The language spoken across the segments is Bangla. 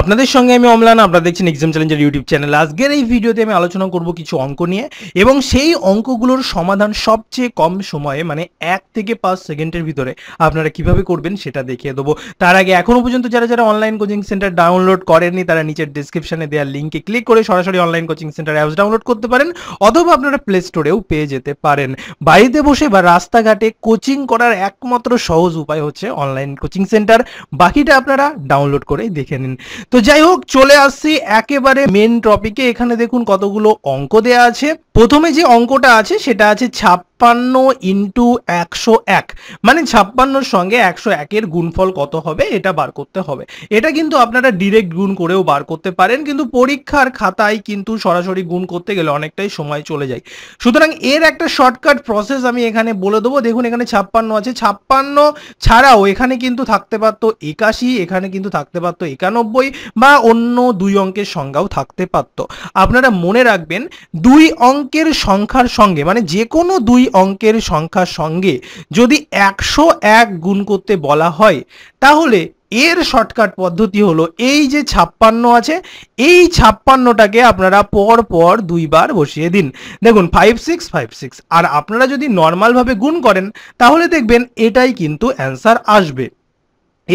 আপনাদের সঙ্গে আমি অমলান আপনারা দেখছেন এক্সাম চ্যালেঞ্জের ইউটিউব চ্যানেল আজকের এই ভিডিওতে আমি আলোচনা করব কিছু অঙ্ক নিয়ে এবং সেই অঙ্কগুলোর সমাধান সবচেয়ে কম সময়ে মানে এক থেকে পাঁচ সেকেন্ডের ভিতরে আপনারা কিভাবে করবেন সেটা দেখিয়ে দেবো তার আগে এখনও পর্যন্ত যারা যারা অনলাইন কোচিং সেন্টার ডাউনলোড করেননি তারা নিচের ডিসক্রিপশানে দেওয়া লিঙ্কে ক্লিক করে সরাসরি online coaching centre apps download করতে পারেন অথবা আপনারা প্লে স্টোরেও পেয়ে যেতে পারেন বাড়িতে বসে বা রাস্তাঘাটে কোচিং করার একমাত্র সহজ উপায় হচ্ছে অনলাইন কোচিং সেন্টার বাকিটা আপনারা ডাউনলোড করেই দেখে নিন তো যাই হোক চলে আসছি একেবারে মেন টপিকে এখানে দেখুন কতগুলো অঙ্ক দেয়া আছে প্রথমে যে অঙ্কটা আছে সেটা আছে ছাপ ছাপ্পান্ন ইন্টু একশো এক মানে ছাপ্পান্নর সঙ্গে একশো একের গুণফল কত হবে এটা বার করতে হবে এটা কিন্তু আপনারা ডিরেক্ট গুণ করেও বার করতে পারেন কিন্তু পরীক্ষার খাতায় কিন্তু সরাসরি গুণ করতে গেলে অনেকটাই সময় চলে যায় সুতরাং এর একটা শর্টকাট প্রসেস আমি এখানে বলে দেবো দেখুন এখানে ছাপ্পান্ন আছে ছাপ্পান্ন ছাড়াও এখানে কিন্তু থাকতে পারত একাশি এখানে কিন্তু থাকতে পারত একানব্বই বা অন্য দুই অঙ্কের সংখ্যাও থাকতে পারত আপনারা মনে রাখবেন দুই অঙ্কের সংখ্যার সঙ্গে মানে যে কোনো দুই অঙ্কের সংখ্যার সঙ্গে যদি একশো এক গুণ করতে বলা হয় তাহলে এর শর্টকাট পদ্ধতি হলো এই যে ছাপ্পান্ন আছে এই ছাপ্পান্নটাকে আপনারা পর পর দুইবার বসিয়ে দিন দেখুন ফাইভ সিক্স ফাইভ সিক্স আর আপনারা যদি নর্মালভাবে গুণ করেন তাহলে দেখবেন এটাই কিন্তু অ্যান্সার আসবে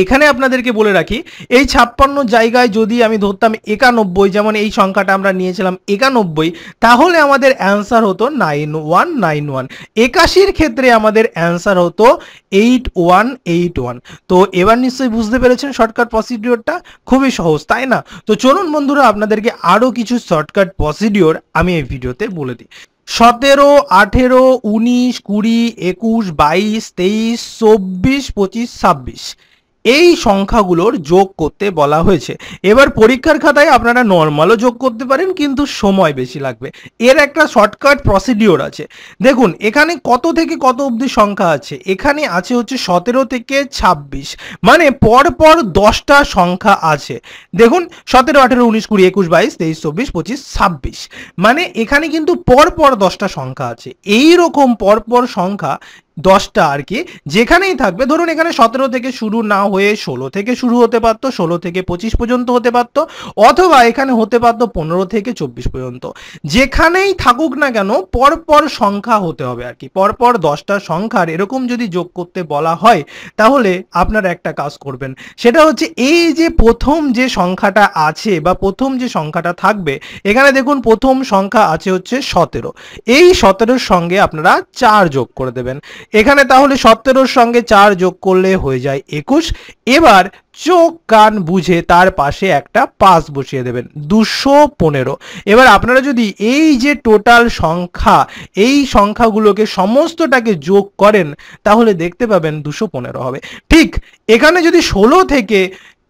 এখানে আপনাদেরকে বলে রাখি এই ছাপ্পান্ন জায়গায় যদি আমি ধরতাম একানব্বই যেমন এই সংখ্যাটা আমরা নিয়েছিলাম একানব্বই তাহলে আমাদের অ্যান্সার হতো নাইন ওয়ান নাইন ওয়ান একাশির ক্ষেত্রে আমাদের অ্যান্সার হতো এইট ওয়ান এইট ওয়ান তো এবার নিশ্চয়ই বুঝতে পেরেছেন শর্টকাট প্রসিডিওরটা খুবই সহজ তাই না তো চলুন বন্ধুরা আপনাদেরকে আরও কিছু শর্টকাট প্রসিডিওর আমি এই ভিডিওতে বলে দিই সতেরো আঠেরো উনিশ কুড়ি একুশ বাইশ তেইশ চব্বিশ পঁচিশ ছাব্বিশ এই সংখ্যাগুলোর যোগ করতে বলা হয়েছে এবার পরীক্ষার খাতায় আপনারা নর্মালও যোগ করতে পারেন কিন্তু সময় বেশি লাগবে এর একটা শর্টকাট প্রসিডিওর আছে দেখুন এখানে কত থেকে কত অবধি সংখ্যা আছে এখানে আছে হচ্ছে সতেরো থেকে ২৬ মানে পর পর দশটা সংখ্যা আছে দেখুন সতেরো আঠেরো উনিশ কুড়ি একুশ বাইশ তেইশ চব্বিশ পঁচিশ ছাব্বিশ মানে এখানে কিন্তু পরপর দশটা সংখ্যা আছে এই রকম পরপর সংখ্যা দশটা আর কি যেখানেই থাকবে ধরুন এখানে সতেরো থেকে শুরু না হয়ে ষোলো থেকে শুরু হতে পারতো ষোলো থেকে পঁচিশ পর্যন্ত হতে পারতো অথবা এখানে হতে পারতো পনেরো থেকে চব্বিশ পর্যন্ত যেখানেই থাকুক না কেন পরপর সংখ্যা হতে হবে আর কি পরপর দশটা সংখ্যার এরকম যদি যোগ করতে বলা হয় তাহলে আপনার একটা কাজ করবেন সেটা হচ্ছে এই যে প্রথম যে সংখ্যাটা আছে বা প্রথম যে সংখ্যাটা থাকবে এখানে দেখুন প্রথম সংখ্যা আছে হচ্ছে সতেরো এই সতেরোর সঙ্গে আপনারা চার যোগ করে দেবেন এখানে তাহলে সতেরোর সঙ্গে চার যোগ করলে হয়ে যায় একুশ এবার চোখ কান বুঝে তার পাশে একটা পাস বসিয়ে দেবেন দুশো পনেরো এবার আপনারা যদি এই যে টোটাল সংখ্যা এই সংখ্যাগুলোকে সমস্তটাকে যোগ করেন তাহলে দেখতে পাবেন দুশো পনেরো হবে ঠিক এখানে যদি ষোলো থেকে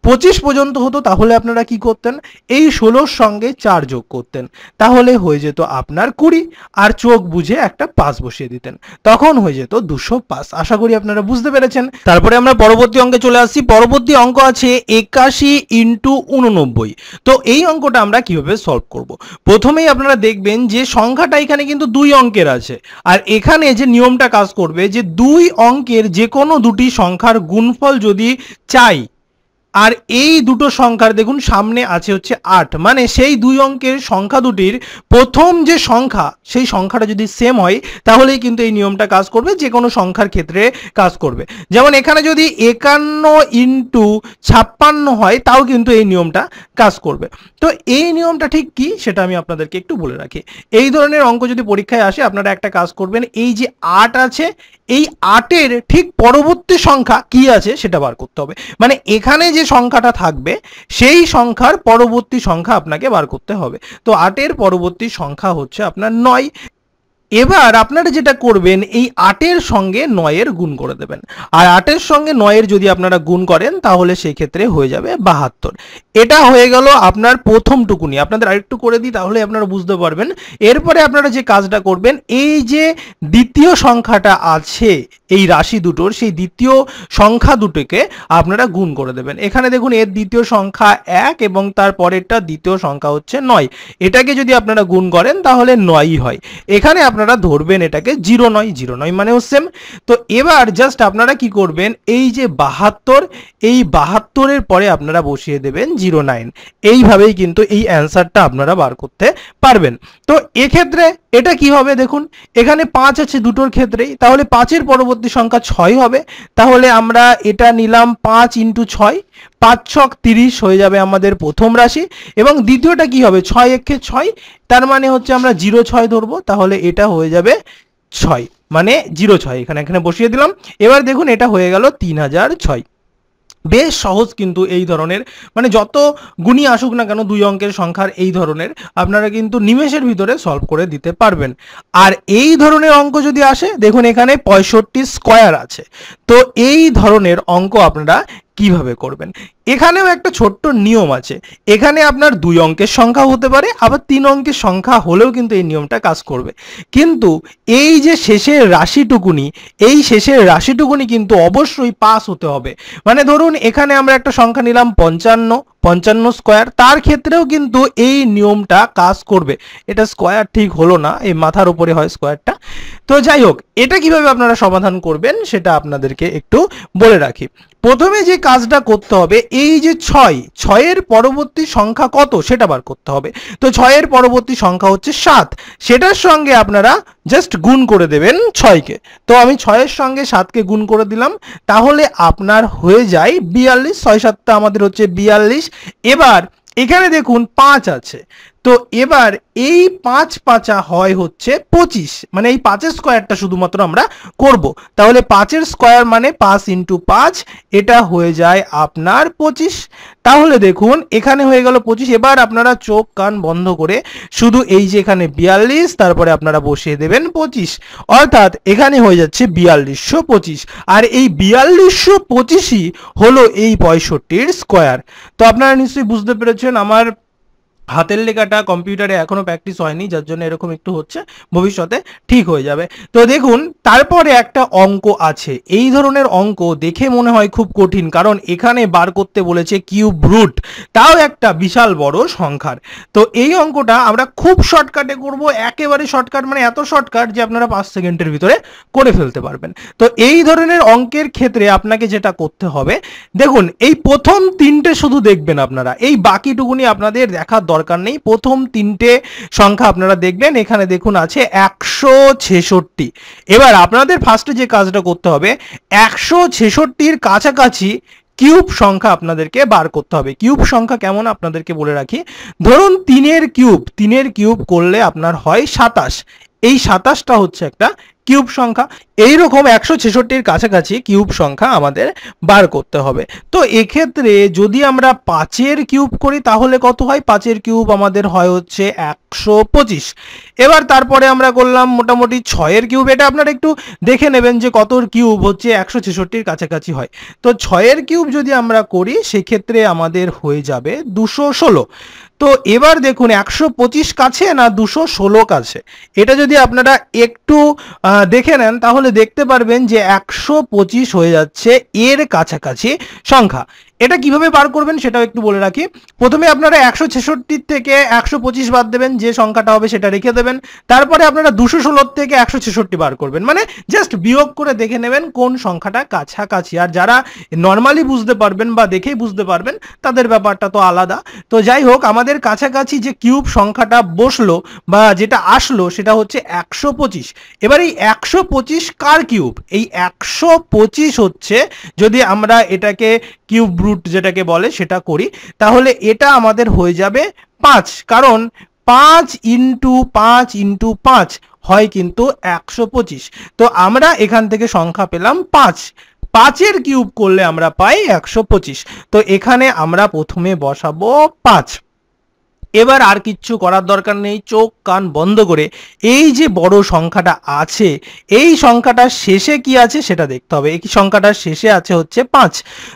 পঁচিশ পর্যন্ত হতো তাহলে আপনারা কি করতেন এই ষোলোর সঙ্গে চার যোগ করতেন তাহলে হয়ে যেত আপনার কুড়ি আর চোখ বুঝে একটা পাস বসিয়ে দিতেন তখন হয়ে যেত দুশো পাস আশা করি আপনারা বুঝতে পেরেছেন তারপরে আমরা পরবর্তী অঙ্কে চলে আসছি পরবর্তী অঙ্ক আছে একাশি ইন্টু উননব্বই তো এই অঙ্কটা আমরা কিভাবে সলভ করব। প্রথমেই আপনারা দেখবেন যে সংখ্যাটা এখানে কিন্তু দুই অঙ্কের আছে আর এখানে যে নিয়মটা কাজ করবে যে দুই অঙ্কের যে কোনো দুটি সংখ্যার গুণফল যদি চাই আর এই দুটো সংখ্যার দেখুন সামনে আছে হচ্ছে আট মানে সেই দুই অঙ্কের সংখ্যা দুটির প্রথম যে সংখ্যা সেই সংখ্যাটা যদি সেম হয় তাহলেই কিন্তু এই নিয়মটা কাজ করবে যে কোনো সংখ্যার ক্ষেত্রে কাজ করবে যেমন এখানে যদি একান্ন ইন্টু ছাপ্পান্ন হয় তাও কিন্তু এই নিয়মটা কাজ করবে তো এই নিয়মটা ঠিক কি সেটা আমি আপনাদেরকে একটু বলে রাখি এই ধরনের অঙ্ক যদি পরীক্ষায় আসে আপনারা একটা কাজ করবেন এই যে আট আছে এই আটের ঠিক পরবর্তী সংখ্যা কি আছে সেটা বার করতে হবে মানে এখানে যে সংখ্যাটা থাকবে সেই সংখ্যার পরবর্তী সংখ্যা আপনাকে বার করতে হবে তো আটের পরবর্তী সংখ্যা হচ্ছে আপনার নয় এবার আপনারা যেটা করবেন এই আটের সঙ্গে নয়ের গুণ করে দেবেন আর আটের সঙ্গে নয়ের যদি আপনারা গুণ করেন তাহলে সেই ক্ষেত্রে হয়ে যাবে বাহাত্তর এটা হয়ে গেল আপনার প্রথম টুকুনি আপনাদের আরেকটু করে দিই তাহলে আপনারা বুঝতে পারবেন এরপরে আপনারা যে কাজটা করবেন এই যে দ্বিতীয় সংখ্যাটা আছে এই রাশি দুটোর সেই দ্বিতীয় সংখ্যা দুটোকে আপনারা গুণ করে দেবেন এখানে দেখুন এর দ্বিতীয় সংখ্যা এক এবং তার পরেরটা দ্বিতীয় সংখ্যা হচ্ছে নয় এটাকে যদি আপনারা গুণ করেন তাহলে নয়ই হয় এখানে আপনারা ধরবেন এটাকে জিরো নয় জিরো নয় মানেও সেম তো এবার জাস্ট আপনারা কি করবেন এই যে বাহাত্তর এই বাহাত্তরের পরে আপনারা বসিয়ে দেবেন জিরো নাইন এইভাবেই কিন্তু এই অ্যান্সারটা আপনারা বার করতে পারবেন তো এক্ষেত্রে এটা কি হবে দেখুন এখানে পাঁচ আছে দুটোর ক্ষেত্রেই তাহলে পাঁচের পরবর্তী সংখ্যা ছয় হবে তাহলে আমরা এটা নিলাম পাঁচ ইন্টু ছয় পাঁচ ছক তিরিশ হয়ে যাবে আমাদের প্রথম রাশি এবং দ্বিতীয়টা কি হবে ছয় একে ছয় তার মানে হচ্ছে আমরা জিরো ছয় ধরবো তাহলে এটা হয়ে যাবে ছয় মানে জিরো ছয় এখানে এখানে বসিয়ে দিলাম এবার দেখুন এটা হয়ে গেল তিন হাজার ছয় বেশ সহজ কিন্তু এই ধরনের মানে যত গুণী আসুক না কেন দুই অঙ্কের সংখ্যার এই ধরনের আপনারা কিন্তু নিমেষের ভিতরে সলভ করে দিতে পারবেন আর এই ধরনের অঙ্ক যদি আসে দেখুন এখানে পঁয়ষট্টি স্কোয়ার আছে তো এই ধরনের অঙ্ক আপনারা কিভাবে করবেন এখানেও একটা ছোট্ট নিয়ম আছে এখানে আপনার দুই অঙ্কের সংখ্যা হতে পারে আবার তিন অঙ্কের সংখ্যা হলেও কিন্তু এই নিয়মটা কাজ করবে কিন্তু এই যে শেষের রাশিটুকুনি এই শেষের রাশিটুকুনি কিন্তু অবশ্যই পাস হতে হবে মানে ধরুন এখানে আমরা একটা সংখ্যা নিলাম পঞ্চান্ন পঞ্চান্ন স্কোয়ার তার ক্ষেত্রেও কিন্তু এই নিয়মটা কাজ করবে এটা স্কোয়ার ঠিক হলো না এই মাথার উপরে হয় স্কোয়ারটা তো যাই হোক এটা কিভাবে আপনারা সমাধান করবেন সেটা আপনাদেরকে একটু বলে রাখি প্রথমে যে কাজটা করতে হবে এই যে ছয় ছয়ের পরবর্তী সংখ্যা কত সেটা বার করতে হবে তো ছয়ের পরবর্তী সংখ্যা হচ্ছে সাত সেটার সঙ্গে আপনারা জাস্ট গুণ করে দেবেন ছয়কে তো আমি ছয়ের সঙ্গে সাতকে গুণ করে দিলাম তাহলে আপনার হয়ে যায় বিয়াল্লিশ ছয় সাতটা আমাদের হচ্ছে বিয়াল্লিশ এবার এখানে দেখুন পাঁচ আছে তো এবার এই পাঁচ পাঁচা হয় হচ্ছে পঁচিশ মানে এই পাঁচের স্কোয়ারটা শুধুমাত্র আমরা করব তাহলে পাঁচের স্কোয়ার মানে পাঁচ ইন্টু পাঁচ এটা হয়ে যায় আপনার পঁচিশ তাহলে দেখুন এখানে হয়ে গেল পঁচিশ এবার আপনারা চোখ কান বন্ধ করে শুধু এই যে এখানে বিয়াল্লিশ তারপরে আপনারা বসিয়ে দেবেন পঁচিশ অর্থাৎ এখানে হয়ে যাচ্ছে বিয়াল্লিশশো পঁচিশ আর এই বিয়াল্লিশশো পঁচিশই হলো এই পঁয়ষট্টির স্কোয়ার তো আপনারা নিশ্চয়ই বুঝতে পেরেছেন আমার হাতের লেখাটা কম্পিউটারে এখনও প্র্যাকটিস হয়নি যার জন্য এরকম একটু হচ্ছে ভবিষ্যতে ঠিক হয়ে যাবে তো দেখুন তারপরে একটা অঙ্ক আছে এই ধরনের অঙ্ক দেখে মনে হয় খুব কঠিন কারণ এখানে বার করতে বলেছে কিউব রুট তাও একটা বিশাল বড় সংখ্যার তো এই অঙ্কটা আমরা খুব শর্টকাটে করব একেবারে শর্টকাট মানে এত শর্টকাট যে আপনারা পাঁচ সেকেন্ডের ভিতরে করে ফেলতে পারবেন তো এই ধরনের অঙ্কের ক্ষেত্রে আপনাকে যেটা করতে হবে দেখুন এই প্রথম তিনটে শুধু দেখবেন আপনারা এই বাকিটুকুনি আপনাদের দেখা দরকার নেই প্রথম তিনটে সংখ্যা আপনারা দেখবেন এখানে দেখুন আছে একশো ছেষট্টি এবার আপনাদের ফার্স্টে যে কাজটা করতে হবে একশো ছেষট্টির কাছাকাছি কিউব সংখ্যা আপনাদেরকে বার করতে হবে কিউব সংখ্যা কেমন আপনাদেরকে বলে রাখি ধরুন তিনের কিউব তিনের কিউব করলে আপনার হয় সাতাশ এই সাতাশটা হচ্ছে একটা কিউব সংখ্যা এই রকম একশো ছেষট্টির কাছাকাছি কিউব সংখ্যা আমাদের বার করতে হবে তো এক্ষেত্রে যদি আমরা পাঁচের কিউব করি তাহলে কত হয় পাঁচের কিউব আমাদের হয় হচ্ছে একশো পঁচিশ এবার তারপরে আমরা করলাম মোটামুটি ছয়ের কিউব এটা আপনারা একটু দেখে নেবেন যে কতর কিউব হচ্ছে একশো ছেষট্টির কাছাকাছি হয় তো ছয়ের কিউব যদি আমরা করি সেক্ষেত্রে আমাদের হয়ে যাবে দুশো ষোলো তো এবার দেখুন একশো পঁচিশ কাছে না দুশো ষোলো কাছে এটা যদি আপনারা একটু দেখে নেন তাহলে দেখতে পারবেন যে একশো পঁচিশ হয়ে যাচ্ছে এর কাছাকাছি সংখ্যা এটা কিভাবে বার করবেন সেটাও একটু বলে রাখি প্রথমে আপনারা একশো ছেষট্টির থেকে একশো পঁচিশ বাদ দেবেন যে সংখ্যাটা হবে সেটা রেখে দেবেন তারপরে আপনারা দুশো ষোলোর থেকে একশো ছেষট্টি বার করবেন মানে জাস্ট বিয়োগ করে দেখে নেবেন কোন সংখ্যাটা কাছাকাছি আর যারা নর্মালি বুঝতে পারবেন বা দেখেই বুঝতে পারবেন তাদের ব্যাপারটা তো আলাদা তো যাই হোক আমাদের কাছাকাছি যে কিউব সংখ্যাটা বসলো বা যেটা আসলো সেটা হচ্ছে একশো পঁচিশ এবার এই একশো পঁচিশ কার কিউব এই একশো পঁচিশ হচ্ছে যদি আমরা এটাকে কিউব ব্রুট যেটাকে বলে সেটা করি তাহলে এটা আমাদের হয়ে যাবে পাঁচ কারণ পাঁচ ইন্টু পাঁচ ইন্টু পাঁচ হয় কিন্তু একশো পঁচিশ তো আমরা এখান থেকে সংখ্যা পেলাম পাঁচ পাঁচের কিউব করলে আমরা পাই একশো পঁচিশ তো এখানে আমরা প্রথমে বসাবো পাঁচ এবার আর কিচ্ছু করার দরকার নেই চোখ কান বন্ধ করে এই যে বড় সংখ্যাটা আছে এই সংখ্যাটা শেষে কি আছে সেটা দেখতে হবে এই সংখ্যাটার শেষে আছে হচ্ছে পাঁচ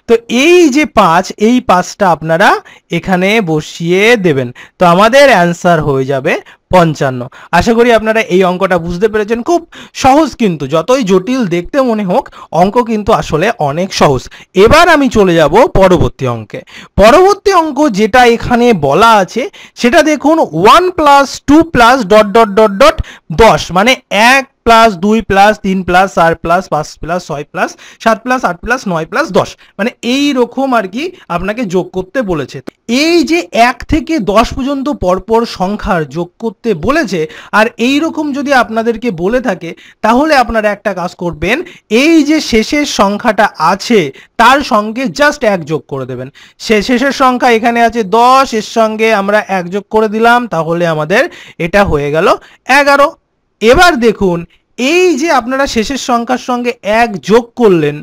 তো এই যে পাঁচ এই পাঁচটা আপনারা এখানে বসিয়ে দেবেন তো আমাদের অ্যান্সার হয়ে যাবে পঞ্চান্ন আশা করি আপনারা এই অঙ্কটা বুঝতে পেরেছেন খুব সহজ কিন্তু যতই জটিল দেখতে মনে হোক অঙ্ক কিন্তু আসলে অনেক সহজ এবার আমি চলে যাব পরবর্তী অঙ্কে পরবর্তী অঙ্ক যেটা এখানে বলা আছে সেটা দেখুন one plus two plus dot dot dot dot দশ মানে এক প্লাস দুই প্লাস তিন প্লাস চার প্লাস পাঁচ প্লাস ছয় প্লাস সাত প্লাস আট প্লাস নয় প্লাস দশ মানে এই রকম আর কি আপনাকে যোগ করতে বলেছে এই যে এক থেকে দশ পর্যন্ত পরপর সংখ্যার যোগ করতে বলেছে আর এই রকম যদি আপনাদেরকে বলে থাকে তাহলে আপনারা একটা কাজ করবেন এই যে শেষের সংখ্যাটা আছে তার সঙ্গে জাস্ট এক যোগ করে দেবেন সে শেষের সংখ্যা এখানে আছে দশ এর সঙ্গে আমরা এক যোগ করে দিলাম তাহলে আমাদের এটা হয়ে গেল এগারো এবার দেখুন এই যে আপনারা শেষের সংখ্যার সঙ্গে এক যোগ করলেন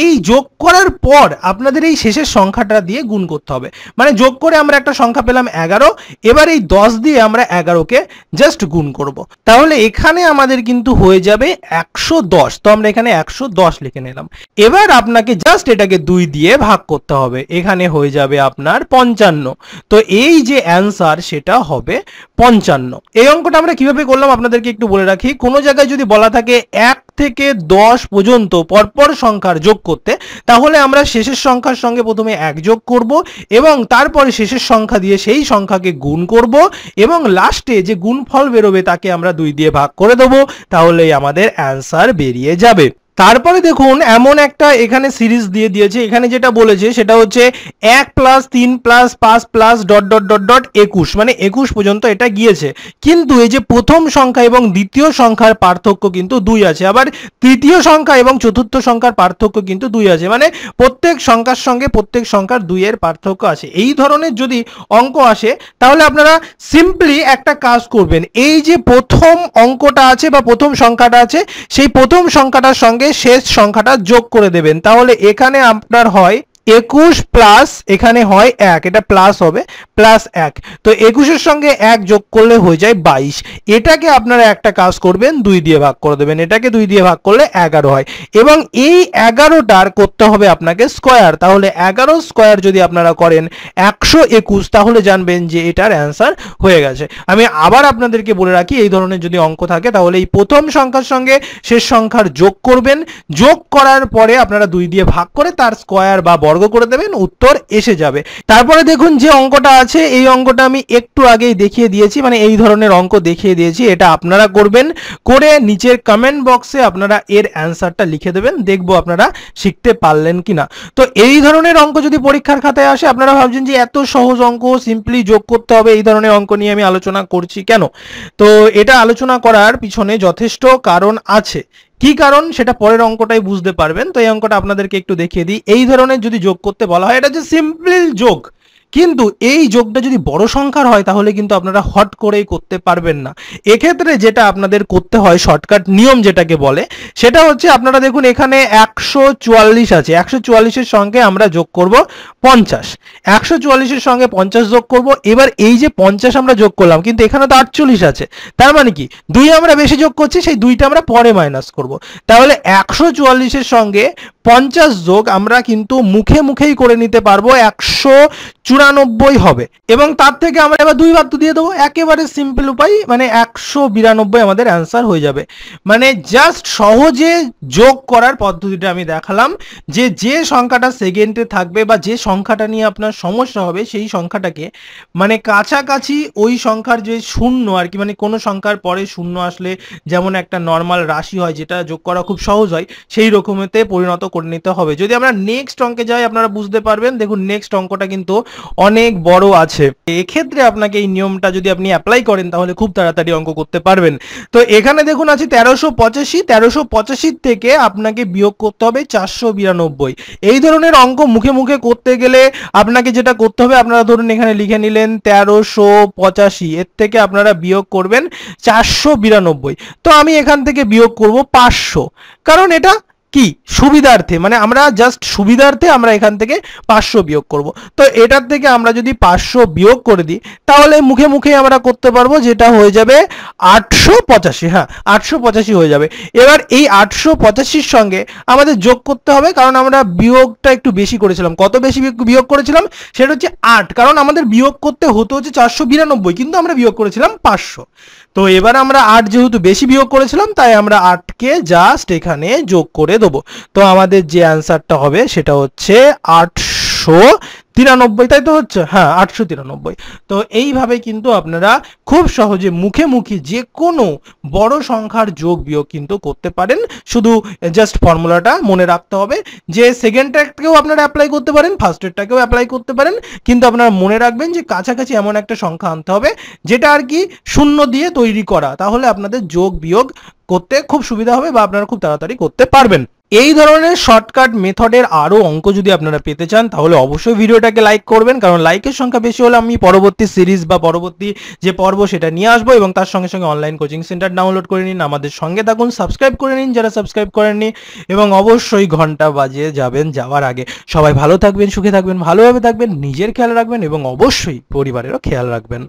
এই যোগ করার পর আপনাদের এই শেষের সংখ্যাটা দিয়ে গুণ করতে হবে মানে যোগ করে আমরা একটা সংখ্যা পেলাম এগারো এবার এই দশ দিয়ে আমরা এগারোকে জাস্ট গুণ করব। তাহলে এখানে আমাদের কিন্তু হয়ে যাবে একশো দশ তো আমরা এখানে একশো দশ লিখে নিলাম এবার আপনাকে জাস্ট এটাকে দুই দিয়ে ভাগ করতে হবে এখানে হয়ে যাবে আপনার পঞ্চান্ন তো এই যে অ্যান্সার সেটা হবে পঞ্চান্ন এই অঙ্কটা আমরা কিভাবে করলাম আপনাদেরকে একটু বলে রাখি কোনো জায়গায় যদি বলা থাকে এক থেকে দশ পর্যন্ত পরপর সংখ্যার যোগ করতে তাহলে আমরা শেষের সংখ্যার সঙ্গে প্রথমে এক যোগ করব এবং তারপরে শেষের সংখ্যা দিয়ে সেই সংখ্যাকে গুণ করব এবং লাস্টে যে গুণফল বেরোবে তাকে আমরা দুই দিয়ে ভাগ করে দেবো তাহলেই আমাদের অ্যান্সার বেরিয়ে যাবে তারপরে দেখুন এমন একটা এখানে সিরিজ দিয়ে দিয়েছে এখানে যেটা বলেছে সেটা হচ্ছে এক প্লাস তিন প্লাস পাঁচ plus dot dot dot dot একুশ মানে একুশ পর্যন্ত এটা গিয়েছে কিন্তু এই যে প্রথম সংখ্যা এবং দ্বিতীয় সংখ্যার পার্থক্য কিন্তু দুই আছে আবার তৃতীয় সংখ্যা এবং চতুর্থ সংখ্যার পার্থক্য কিন্তু দুই আছে মানে প্রত্যেক সংখ্যার সঙ্গে প্রত্যেক সংখ্যার দুইয়ের পার্থক্য আছে এই ধরনের যদি অঙ্ক আসে তাহলে আপনারা সিম্পলি একটা কাজ করবেন এই যে প্রথম অঙ্কটা আছে বা প্রথম সংখ্যাটা আছে সেই প্রথম সংখ্যাটার সঙ্গে থেকে শেষ সংখ্যাটা যোগ করে দেবেন তাহলে এখানে আপনার হয় একুশ প্লাস এখানে হয় এক এটা প্লাস হবে প্লাস এক তো একুশের সঙ্গে এক যোগ করলে হয়ে যায় বাইশ এটাকে আপনারা একটা কাজ করবেন দুই দিয়ে ভাগ করে দেবেন এটাকে দুই দিয়ে ভাগ করলে এগারো হয় এবং এই এগারোটার করতে হবে আপনাকে স্কোয়ার তাহলে এগারো স্কোয়ার যদি আপনারা করেন একশো একুশ তাহলে জানবেন যে এটার অ্যান্সার হয়ে গেছে আমি আবার আপনাদেরকে বলে রাখি এই ধরনের যদি অঙ্ক থাকে তাহলে এই প্রথম সংখ্যার সঙ্গে শেষ সংখ্যার যোগ করবেন যোগ করার পরে আপনারা দুই দিয়ে ভাগ করে তার স্কোয়ার বা বড় বর্গ করে দেবেন উত্তর এসে যাবে তারপরে দেখুন যে অঙ্কটা আছে এই অঙ্কটা আমি একটু আগেই দেখিয়ে দিয়েছি মানে এই ধরনের অঙ্ক দেখিয়ে দিয়েছি এটা আপনারা করবেন করে নিচের কমেন্ট বক্সে আপনারা এর অ্যান্সারটা লিখে দেবেন দেখবো আপনারা শিখতে পারলেন কিনা তো এই ধরনের অঙ্ক যদি পরীক্ষার খাতায় আসে আপনারা ভাবছেন যে এত সহজ অঙ্ক সিম্পলি যোগ করতে হবে এই ধরনের অঙ্ক নিয়ে আমি আলোচনা করছি কেন তো এটা আলোচনা করার পিছনে যথেষ্ট কারণ আছে কি কারণ সেটা পরের অঙ্কটাই বুঝতে পারবেন তো এই অঙ্কটা আপনাদেরকে একটু দেখিয়ে দিই এই ধরনের যদি যোগ করতে বলা হয় এটা হচ্ছে সিম্পল যোগ কিন্তু এই যোগটা যদি বড় সংখ্যার হয় তাহলে কিন্তু আপনারা হট করেই করতে পারবেন না এক্ষেত্রে যেটা আপনাদের করতে হয় শর্টকাট নিয়ম যেটাকে বলে সেটা হচ্ছে আপনারা দেখুন এখানে একশো চুয়াল্লিশ আছে একশো চুয়াল্লিশের সঙ্গে আমরা যোগ করব পঞ্চাশ একশো চুয়াল্লিশের সঙ্গে পঞ্চাশ যোগ করব এবার এই যে পঞ্চাশ আমরা যোগ করলাম কিন্তু এখানে তো আটচল্লিশ আছে তার মানে কি দুই আমরা বেশি যোগ করছি সেই দুইটা আমরা পরে মাইনাস করব তাহলে একশো চুয়াল্লিশের সঙ্গে পঞ্চাশ যোগ আমরা কিন্তু মুখে মুখেই করে নিতে পারবো একশো বিরানব্বই হবে এবং তার থেকে আমরা এবার দুই বাদ দিয়ে দেবো একেবারে সিম্পল উপায় মানে একশো বিরানব্বই আমাদের অ্যান্সার হয়ে যাবে মানে জাস্ট সহজে যোগ করার পদ্ধতিটা আমি দেখালাম যে যে সংখ্যাটা সেকেন্ডে থাকবে বা যে সংখ্যাটা নিয়ে আপনার সমস্যা হবে সেই সংখ্যাটাকে মানে কাছাকাছি ওই সংখ্যার যে শূন্য আর কি মানে কোনো সংখ্যার পরে শূন্য আসলে যেমন একটা নর্মাল রাশি হয় যেটা যোগ করা খুব সহজ হয় সেই রকমেতে পরিণত করে নিতে হবে যদি আমরা নেক্সট অঙ্কে যাই আপনারা বুঝতে পারবেন দেখুন নেক্সট অঙ্কটা কিন্তু অনেক বড় আছে এক্ষেত্রে আপনাকে এই নিয়মটা যদি আপনি অ্যাপ্লাই করেন তাহলে খুব তাড়াতাড়ি অঙ্ক করতে পারবেন তো এখানে দেখুন আছে তেরোশো পঁচাশি তেরোশো পঁচাশির থেকে আপনাকে বিয়োগ করতে হবে চারশো বিরানব্বই এই ধরনের অঙ্ক মুখে মুখে করতে গেলে আপনাকে যেটা করতে হবে আপনারা ধরুন এখানে লিখে নিলেন তেরোশো পঁচাশি এর থেকে আপনারা বিয়োগ করবেন চারশো বিরানব্বই তো আমি এখান থেকে বিয়োগ করব পাঁচশো কারণ এটা কি সুবিধার্থে মানে আমরা জাস্ট সুবিধার্থে আমরা এখান থেকে পাঁচশো বিয়োগ করব তো এটার থেকে আমরা যদি পাঁচশো বিয়োগ করে দিই তাহলে মুখে মুখে আমরা করতে পারবো যেটা হয়ে যাবে আটশো পঁচাশি হ্যাঁ আটশো পঁচাশি হয়ে যাবে এবার এই আটশো পঁচাশির সঙ্গে আমাদের যোগ করতে হবে কারণ আমরা বিয়োগটা একটু বেশি করেছিলাম কত বেশি বিয়োগ করেছিলাম সেটা হচ্ছে আট কারণ আমাদের বিয়োগ করতে হতো হচ্ছে চারশো বিরানব্বই কিন্তু আমরা বিয়োগ করেছিলাম পাঁচশো তো এবার আমরা আট যেহেতু বেশি বিয়োগ করেছিলাম তাই আমরা আট কে জাস্ট এখানে যোগ করে দেবো তো আমাদের যে অ্যান্সারটা হবে সেটা হচ্ছে আটশো তিরানব্বই তাই তো হচ্ছে হ্যাঁ আটশো তিরানব্বই তো এইভাবে কিন্তু আপনারা খুব সহজে মুখে মুখে যে কোনো বড় সংখ্যার যোগ বিয়োগ কিন্তু করতে পারেন শুধু জাস্ট ফর্মুলাটা মনে রাখতে হবে যে সেকেন্ড ট্যাক্টকেও আপনারা অ্যাপ্লাই করতে পারেন ফার্স্ট এডটাকেও অ্যাপ্লাই করতে পারেন কিন্তু আপনারা মনে রাখবেন যে কাছাকাছি এমন একটা সংখ্যা আনতে হবে যেটা আর কি শূন্য দিয়ে তৈরি করা তাহলে আপনাদের যোগ বিয়োগ করতে খুব সুবিধা হবে বা আপনারা খুব তাড়াতাড়ি করতে পারবেন এই ধরনের শর্টকাট মেথডের আরও অঙ্ক যদি আপনারা পেতে চান তাহলে অবশ্যই ভিডিওটাকে লাইক করবেন কারণ লাইকের সংখ্যা বেশি হলে আমি পরবর্তী সিরিজ বা পরবর্তী যে পর্ব সেটা নিয়ে আসবো এবং তার সঙ্গে সঙ্গে অনলাইন কোচিং সেন্টার ডাউনলোড করে নিন আমাদের সঙ্গে থাকুন সাবস্ক্রাইব করে নিন যারা সাবস্ক্রাইব করেননি এবং অবশ্যই ঘন্টা বাজিয়ে যাবেন যাওয়ার আগে সবাই ভালো থাকবেন সুখে থাকবেন ভালোভাবে থাকবেন নিজের খেয়াল রাখবেন এবং অবশ্যই পরিবারেরও খেয়াল রাখবেন